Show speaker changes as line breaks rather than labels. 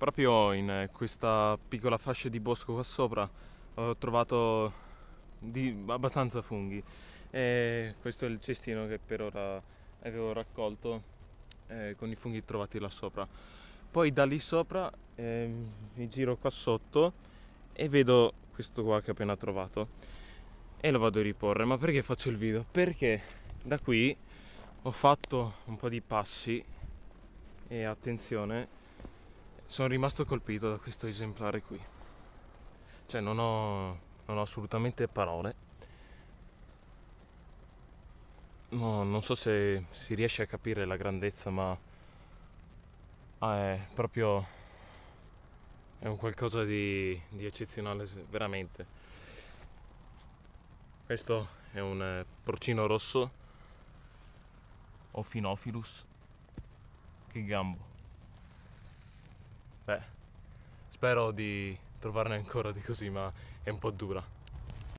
Proprio in eh, questa piccola fascia di bosco qua sopra ho trovato di, abbastanza funghi e questo è il cestino che per ora avevo raccolto eh, con i funghi trovati là sopra. Poi da lì sopra eh, mi giro qua sotto e vedo questo qua che ho appena trovato e lo vado a riporre. Ma perché faccio il video? Perché da qui ho fatto un po' di passi e attenzione sono rimasto colpito da questo esemplare qui. Cioè non ho, non ho assolutamente parole. No, non so se si riesce a capire la grandezza, ma ah, è proprio è un qualcosa di, di eccezionale, veramente. Questo è un eh, porcino rosso,
Ophinophyllus. Che gambo. Beh, spero di trovarne ancora di così, ma è un po' dura.